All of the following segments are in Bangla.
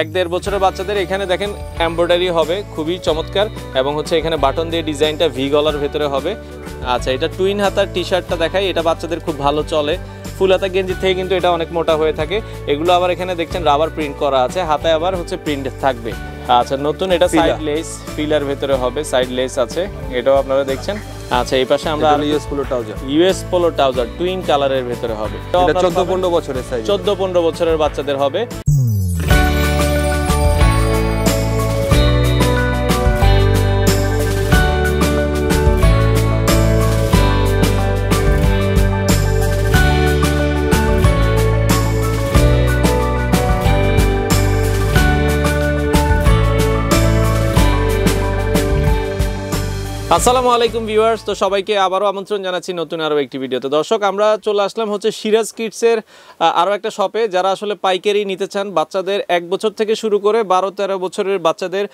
এক দেড় বছরের বাচ্চাদের এখানে দেখেন এম্ব্রয়ডারি হবে খুবই চমৎকার এবং হচ্ছে এখানে বাটন দিয়ে ডিজাইনটা ভি গলার ভেতরে হবে আচ্ছা এটা টুইন হাতার টি শার্টটা দেখাই এটা বাচ্চাদের খুব ভালো চলে ফুল হাতা গেঞ্জি থেকে কিন্তু এটা অনেক মোটা হয়ে থাকে এগুলো আবার এখানে দেখছেন রাবার প্রিন্ট করা আছে হাতে আবার হচ্ছে প্রিন্ট থাকবে আচ্ছা নতুন এটা সাইড লেস ফিলার ভেতরে হবে সাইড লেস আছে এটাও আপনারা দেখছেন আচ্ছা এই পাশে আমরা US Polo trouser US Polo trouser twin কালারের ভেতরে হবে চোদ্দ পনেরো বছরের চোদ্দ পনেরো বছরের বাচ্চাদের হবে আসসালামু আলাইকুম ভিউয়ার্স তো সবাইকে আবারও আমন্ত্রণ জানাচ্ছি নতুন আরও একটি ভিডিওতে দর্শক আমরা চলে আসলাম হচ্ছে সিরাজ কিডসের আরও একটা শপে যারা আসলে পাইকারি নিতে চান বাচ্চাদের এক বছর থেকে শুরু করে বারো তেরো বছরের বাচ্চাদের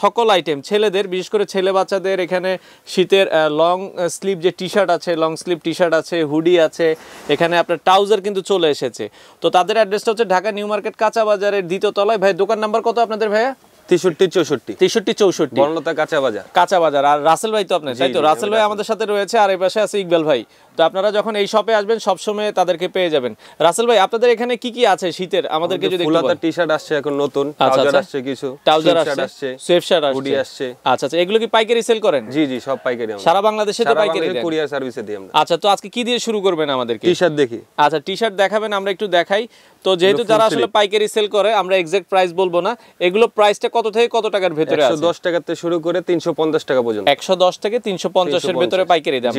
সকল আইটেম ছেলেদের বিশেষ করে ছেলে বাচ্চাদের এখানে শীতের লং স্লিভ যে টি শার্ট আছে লং স্লিভ টি শার্ট আছে হুডি আছে এখানে আপনার ট্রাউজার কিন্তু চলে এসেছে তো তাদের অ্যাড্রেসটা হচ্ছে ঢাকা নিউ মার্কেট কাঁচা বাজারের দ্বিতীয় তলায় ভাই দোকান নাম্বার কত আপনাদের ভাইয়া বনলতা কাঁচা বাজার কাঁচা বাজার আর রাসেল ভাই তো আপনার তাই তো রাসেল ভাই আমাদের সাথে রয়েছে আর এই পাশে আছে ইকবাল ভাই তো আপনারা যখন এই শপে আসবেন সবসময় তাদেরকে পেয়ে যাবেন রাসেল ভাই আপনাদের এখানে কি কি আছে শীতের আমাদেরকে যদি ফুলাতা টি-শার্ট আসছে এখন নতুন আচ্ছা, আচ্ছা। ট্রাউজার আসছে কিছু ট্রাউজার আসছে সুয়েফ শার্ট আসছে হুডি আসছে আচ্ছা আচ্ছা এগুলো কি পাইকারি সেল করেন জি জি সব পাইকারি আমরা সারা বাংলাদেশে তো পাইকারি দেন কুরিয়ার সার্ভিসে দিই আমরা আচ্ছা তো আজকে কি দিয়ে শুরু করবেন আমাদেরকে টি-শার্ট দেখি আচ্ছা টি-শার্ট দেখাবেন আমরা একটু দেখাই তো যেহেতু যারা আসলে পাইকারি সেল করে আমরা এক্সাক্ট প্রাইস বলবো না এগুলো প্রাইসটা কত থেকে কত টাকার ভিতরে আছে 110 টাকা থেকে শুরু করে 350 টাকা পর্যন্ত 110 থেকে 350 এর ভিতরে পাইকারি দাম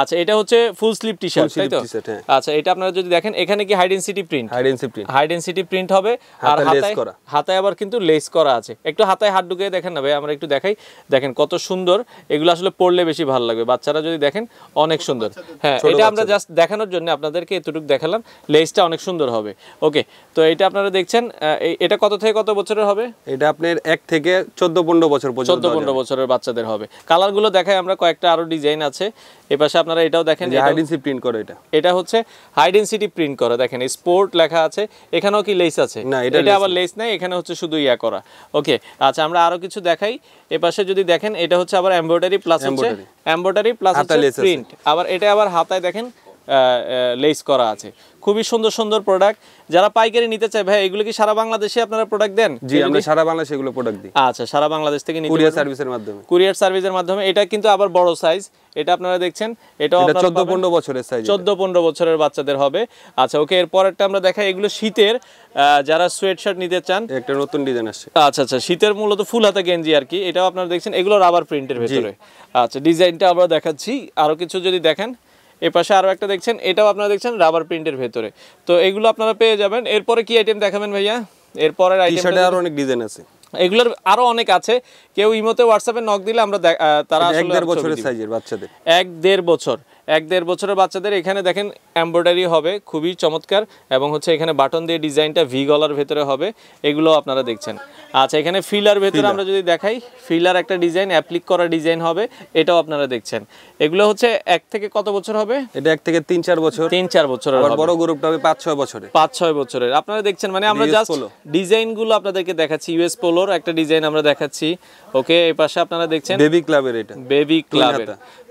আচ্ছা এটা হচ্ছে ফুল টি শার্ট তাই তো হ্যাঁ। আচ্ছা এটা আপনারা যদি দেখেন এখানে কি প্রিন্ট প্রিন্ট হবে আর হাতায় আবার কিন্তু লেস করা আছে একটু হাতায় হাত ঢুকে দেখেন না ভাই আমরা একটু দেখাই দেখেন কত সুন্দর এগুলো আসলে পড়লে বেশি ভালো লাগবে বাচ্চারা যদি দেখেন অনেক সুন্দর হ্যাঁ এটা আমরা জাস্ট দেখানোর জন্য আপনাদেরকে এতটুকু দেখালাম লেসটা অনেক সুন্দর হবে ওকে তো এটা আপনারা দেখছেন এটা কত থেকে কত বছরের হবে এটা আপনার এক থেকে চোদ্দ পনেরো বছর চোদ্দ পনেরো বছরের বাচ্চাদের হবে কালারগুলো দেখায় আমরা কয়েকটা আরও ডিজাইন আছে এ পাশে আপনারা এটাও দেখেন যে হাইডেন্সি প্রিন্ট করা এটা এটা হচ্ছে হাইডেন্সিটি প্রিন্ট করা দেখেন স্পোর্ট লেখা আছে এখানেও কি লেস আছে না এটা আবার লেস নাই এখানে হচ্ছে শুধু ইয়া করা ওকে আচ্ছা আমরা আরো কিছু দেখাই এপাশে যদি দেখেন এটা হচ্ছে আবার এমব্রয়ডারি প্লাস হচ্ছে এমব্রয়ডারি প্লাস হচ্ছে প্রিন্ট আবার এটা আবার হাতায় দেখেন লেস করা আছে খুবই সুন্দর সুন্দর প্রোডাক্ট যারা পাইকারি নিতে চায় ভাই এগুলো কি সারা বাংলাদেশে আপনারা প্রোডাক্ট দেন জি আমরা সারা বাংলাদেশে এগুলো প্রোডাক্ট দিই আচ্ছা সারা বাংলাদেশ থেকে নিতে কুরিয়ার সার্ভিসের মাধ্যমে কুরিয়ার সার্ভিসের মাধ্যমে এটা কিন্তু আবার বড় সাইজ এটা আপনারা দেখছেন এটা 14 15 বছরের সাইজ 14 15 বছরের বাচ্চাদের হবে আচ্ছা ওকে এর পরেরটা আমরা দেখাই এগুলো শীতের যারা সোয়েটশার্ট নিতে চান একটা নতুন ডিজাইন আছে আচ্ছা আচ্ছা শীতের মূলত ফুল হাতা গেঞ্জি আর কি এটাও আপনারা দেখছেন এগুলো রাবার প্রিন্টের ভিতরে আচ্ছা ডিজাইনটা আমরা দেখাচ্ছি আরো কিছু যদি দেখেন এর পাশে আরও একটা দেখছেন এটাও আপনারা দেখছেন রাবার প্রিন্টের ভেতরে তো এগুলো আপনারা পেয়ে যাবেন এরপরে কি আইটেম দেখাবেন ভাইয়া এরপরের আইটেমটা আরো অনেক ডিজাইন আছে এগুলোর আরো অনেক আছে কেউ ইমোতে হোয়াটসঅ্যাপে নক দিলে আমরা তারা এক দেড় বছরের সাইজের বাচ্চাদের এক দেড় বছর এক দেড় বছরের বাচ্চাদের এখানে দেখেন এম্ব্রয়ডারি হবে খুবই চমৎকার এবং হচ্ছে এখানে বাটন দিয়ে ডিজাইনটা ভি গলার ভেতরে হবে এগুলো আপনারা দেখছেন আচ্ছা এখানে ফিলার ভেতরে আমরা যদি দেখাই ফিলার একটা ডিজাইন অ্যাপ্লিক করা ডিজাইন হবে এটাও আপনারা দেখছেন এগুলো হচ্ছে এক থেকে কত বছর হবে এটা এক থেকে তিন চার বছর তিন চার বছর বড় গ্রুপটা হবে পাঁচ ছয় বছরের পাঁচ ছয় বছরের আপনারা দেখছেন মানে আমরা জাস্ট ডিজাইনগুলো আপনাদেরকে দেখাচ্ছি ইউএস পোলোর একটা ডিজাইন আমরা দেখাচ্ছি ওকে এই পাশে আপনারা দেখছেন বেবি ক্লাবের এটা বেবি ক্লাবের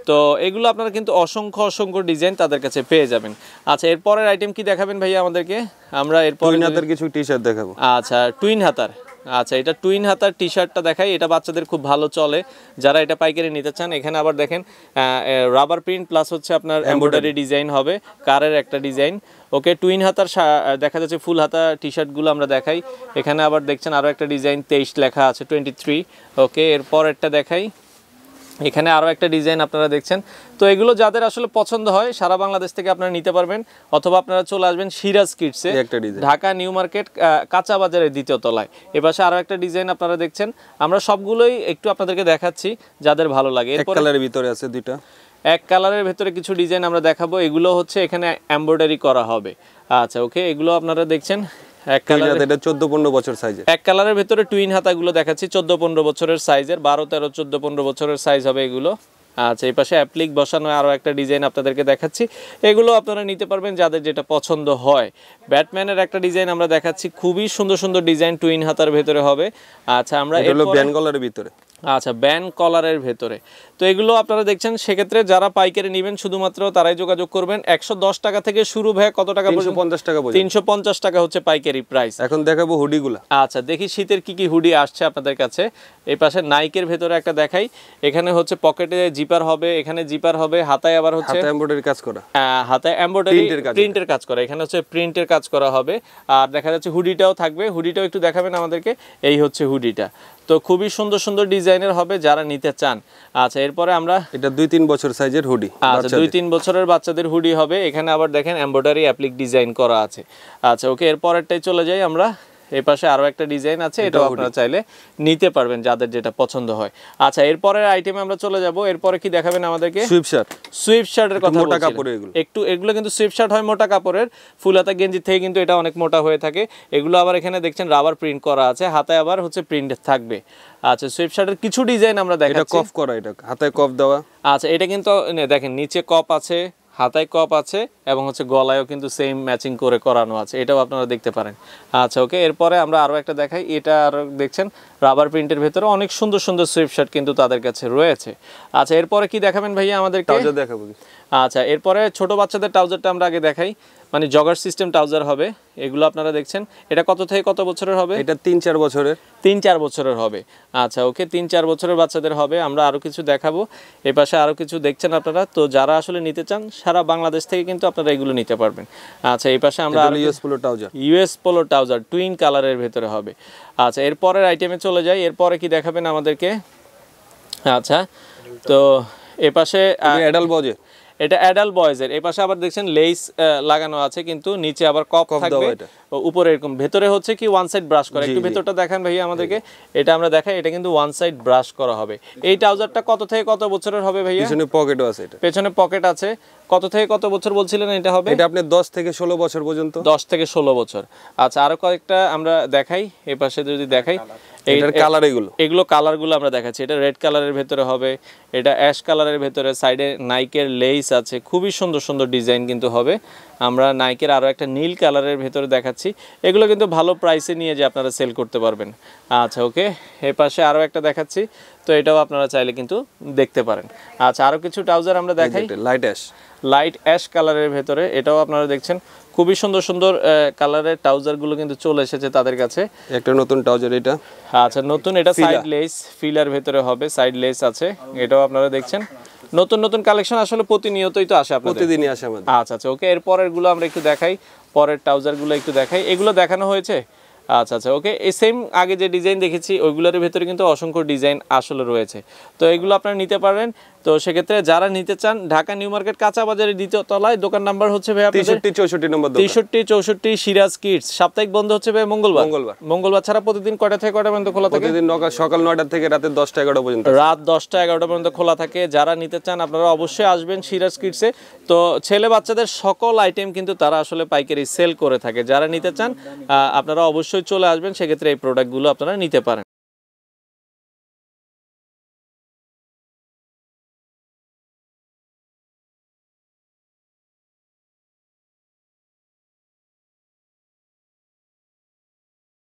তো এগুলো আপনারা কিন্তু অসংখ্য অসংখ্য ডিজাইন তাদের কাছে পেয়ে যাবেন আচ্ছা এরপরের আইটেম কি দেখাবেন ভাইয়া আমাদেরকে আমরা এরপর টুইন হাতার কিছু টি শার্ট দেখাবো আচ্ছা টুইন হাতার আচ্ছা এটা টুইন হাতার টি শার্টটা দেখাই এটা বাচ্চাদের খুব ভালো চলে যারা এটা পাইকারি নিতে চান এখানে আবার দেখেন রাবার প্রিন্ট প্লাস হচ্ছে আপনার এম্ব্রয়ডারি ডিজাইন হবে কারের একটা ডিজাইন ওকে টুইন হাতার দেখা যাচ্ছে ফুল হাতা টি শার্টগুলো আমরা দেখাই এখানে আবার দেখছেন আরও একটা ডিজাইন তেইশ লেখা আছে টোয়েন্টি ওকে এরপর একটা দেখাই এখানে আরও একটা ডিজাইন আপনারা দেখছেন তো এগুলো যাদের আসলে পছন্দ হয় সারা বাংলাদেশ থেকে আপনারা নিতে পারবেন অথবা আপনারা চলে আসবেন সিরাজ কিটসে ঢাকা নিউ মার্কেট কাঁচা বাজারের দ্বিতীয় তলায় এপাশে আরও একটা ডিজাইন আপনারা দেখছেন আমরা সবগুলোই একটু আপনাদেরকে দেখাচ্ছি যাদের ভালো লাগে কালারের ভিতরে আছে দুইটা এক কালারের ভেতরে কিছু ডিজাইন আমরা দেখাবো এগুলো হচ্ছে এখানে এম্ব্রয়ডারি করা হবে আচ্ছা ওকে এগুলো আপনারা দেখছেন আচ্ছা, এগুলো আপনারা নিতে পারবেন যাদের যেটা পছন্দ হয় একটা আমরা দেখাচ্ছি খুবই সুন্দর সুন্দর ডিজাইন টুইন হাতার ভেতরে হবে আচ্ছা আমরা এগুলো ভিতরে আচ্ছা ব্যান কলারের ভেতরে তো এগুলো আপনারা দেখছেন সেক্ষেত্রে যারা পাইকারি নেবেন শুধুমাত্র তারাই যোগাযোগ করবেন একশো টাকা থেকে শুরু ভাই কত টাকা পর্যন্ত পঞ্চাশ টাকা তিনশো পঞ্চাশ টাকা হচ্ছে পাইকারি প্রাইস এখন দেখাবো হুডিগুলো আচ্ছা দেখি শীতের কি কি হুডি আসছে আপনাদের কাছে এই পাশে নাইকের ভেতরে একটা দেখাই এখানে হচ্ছে পকেটে জিপার হবে এখানে জিপার হবে হাতায় আবার হচ্ছে এমব্রয়ডারি কাজ করা হ্যাঁ, হাতায় এমব্রয়ডারি প্রিন্টের কাজ করা এখানে হচ্ছে প্রিন্টের কাজ করা হবে আর দেখা যাচ্ছে হুডিটাও থাকবে হুডিটাও একটু দেখাবেন আমাদেরকে এই হচ্ছে হুডিটা তো খুবই সুন্দর সুন্দর ডিজাইনের হবে যারা নিতে চান আচ্ছা এর এরপরে আমরা এটা দুই তিন বছর সাইজের হুডি আচ্ছা দুই তিন বছরের বাচ্চাদের হুডি হবে এখানে আবার দেখেন এম্ব্রয়ডারি অ্যাপ্লিক ডিজাইন করা আছে আচ্ছা ওকে এরপরেরটাই চলে যাই আমরা এই পাশে আরও একটা ডিজাইন আছে এটাও আপনারা চাইলে নিতে পারবেন যাদের যেটা পছন্দ হয় আচ্ছা এরপরের আইটেমে আমরা চলে যাব এরপরে কি দেখাবেন আমাদেরকে সুইপ শার্ট সুইপ শার্টের কথা মোটা কাপড়ের এগুলো একটু এগুলো কিন্তু সুইপ শার্ট হয় মোটা কাপড়ের ফুলাতা গেঞ্জি থেকে কিন্তু এটা অনেক মোটা হয়ে থাকে এগুলো আবার এখানে দেখছেন রাবার প্রিন্ট করা আছে হাতে আবার হচ্ছে প্রিন্ট থাকবে আচ্ছা সুইপ শার্টের কিছু ডিজাইন আমরা দেখাচ্ছি এটা কফ করা এটা হাতে কফ দেওয়া আচ্ছা এটা কিন্তু দেখেন নিচে কপ আছে হাতায় কপ আছে এবং হচ্ছে গলায়ও কিন্তু সেম ম্যাচিং করে করানো আছে এটাও আপনারা দেখতে পারেন আচ্ছা ওকে এরপরে আমরা আরও একটা দেখাই এটা আর দেখছেন রাবার প্রিন্টের ভেতরে অনেক সুন্দর সুন্দর সুইপশার্ট কিন্তু তাদের কাছে রয়েছে আচ্ছা এরপরে কি দেখাবেন ভাইয়া আমাদের দেখাবো আচ্ছা এরপরে ছোট বাচ্চাদের ট্রাউজারটা আমরা আগে দেখাই মানে জগার সিস্টেম ট্রাউজার হবে এগুলো আপনারা দেখছেন এটা কত থেকে কত বছরের হবে এটা তিন চার বছরের তিন চার বছরের হবে আচ্ছা ওকে তিন চার বছরের বাচ্চাদের হবে আমরা আরও কিছু দেখাবো এ পাশে আরও কিছু দেখছেন আপনারা তো যারা আসলে নিতে চান সারা বাংলাদেশ থেকে কিন্তু আপনারা এগুলো নিতে পারবেন আচ্ছা এই পাশে আমরা US Polo trouser US Polo trouser twin কালারের ভেতরে হবে আচ্ছা এরপরের আইটেমে চলে যাই এরপরে কি দেখাবেন আমাদেরকে আচ্ছা তো এ পাশে অ্যাডাল এটা অ্যাডাল বয়েজের এই পাশে আবার দেখছেন লেস লাগানো আছে কিন্তু নিচে আবার কপ থাকবে উপরে এরকম ভেতরে হচ্ছে কি ওয়ান সাইড ব্রাশ করা একটু ভেতরটা দেখেন ভাই আমাদেরকে এটা আমরা দেখাই এটা কিন্তু ওয়ান সাইড ব্রাশ করা হবে এই ট্রাউজারটা কত থেকে কত বছরের হবে ভাইয়া পেছনে পকেটও আছে এটা পেছনে পকেট আছে কত থেকে কত বছর বলছিলেন এটা হবে এটা আপনি 10 থেকে 16 বছর পর্যন্ত 10 থেকে 16 বছর আচ্ছা আরো কয়েকটা আমরা দেখাই এই পাশে যদি দেখাই এটার কালার এগুলো এগুলো কালারগুলো আমরা দেখাচ্ছি এটা রেড কালারের ভেতরে হবে এটা অ্যাশ কালারের ভেতরে সাইডে নাইকের লেস আছে খুবই সুন্দর সুন্দর ডিজাইন কিন্তু হবে আমরা নাইকের আরও একটা নীল কালারের ভেতরে দেখাচ্ছি এগুলো কিন্তু ভালো প্রাইসে নিয়ে যে আপনারা সেল করতে পারবেন আচ্ছা ওকে এ পাশে আরও একটা দেখাচ্ছি তো এটাও আপনারা চাইলে কিন্তু দেখতে পারেন আচ্ছা আরও কিছু ট্রাউজার আমরা দেখাই লাইট অ্যাশ লাইট অ্যাশ কালারের ভেতরে এটাও আপনারা দেখছেন খুবই সুন্দর সুন্দর কালারের ট্রাউজারগুলো কিন্তু চলে এসেছে তাদের কাছে একটা নতুন ট্রাউজার এটা আচ্ছা নতুন এটা সাইড লেস ফিলার ভেতরে হবে সাইড লেস আছে এটাও আপনারা দেখছেন নতুন নতুন কালেকশন আসলে প্রতিনিয়তই তো আসে আপনাদের প্রতিদিনই আসে আমাদের আচ্ছা আচ্ছা ওকে এরপরের গুলো আমরা একটু দেখাই পরের ট্রাউজারগুলো একটু দেখাই এগুলো দেখানো হয়েছে আচ্ছা আচ্ছা ওকে এই সেম আগে যে ডিজাইন দেখেছি ওইগুলোর ভেতরে কিন্তু অসংখ্য ডিজাইন আসলে রয়েছে তো এগুলো আপনারা নিতে পারেন তো সেক্ষেত্রে যারা নিতে চান ঢাকা নিউ মার্কেট কাঁচা বাজারের দ্বিতীয় তলায় দোকান নাম্বার হচ্ছে তেষট্টি চৌষট্টি নম্বর চৌষট্টি সিরাজ কিটস সাপ্তাহিক বন্ধ হচ্ছে ভাই মঙ্গলবার মঙ্গলবার মঙ্গলবার ছাড়া প্রতিদিন কটা থেকে কটা পর্যন্ত খোলা থাকে প্রতিদিন সকাল নয়টা থেকে রাতে দশটা এগারোটা পর্যন্ত রাত দশটা এগারোটা পর্যন্ত খোলা থাকে যারা নিতে চান আপনারা অবশ্যই আসবেন সিরাজ কিটসে তো ছেলে বাচ্চাদের সকল আইটেম কিন্তু তারা আসলে পাইকারি সেল করে থাকে যারা নিতে চান আপনারা অবশ্যই অবশ্যই চলে আসবেন সেক্ষেত্রে এই প্রোডাক্টগুলো আপনারা নিতে পারেন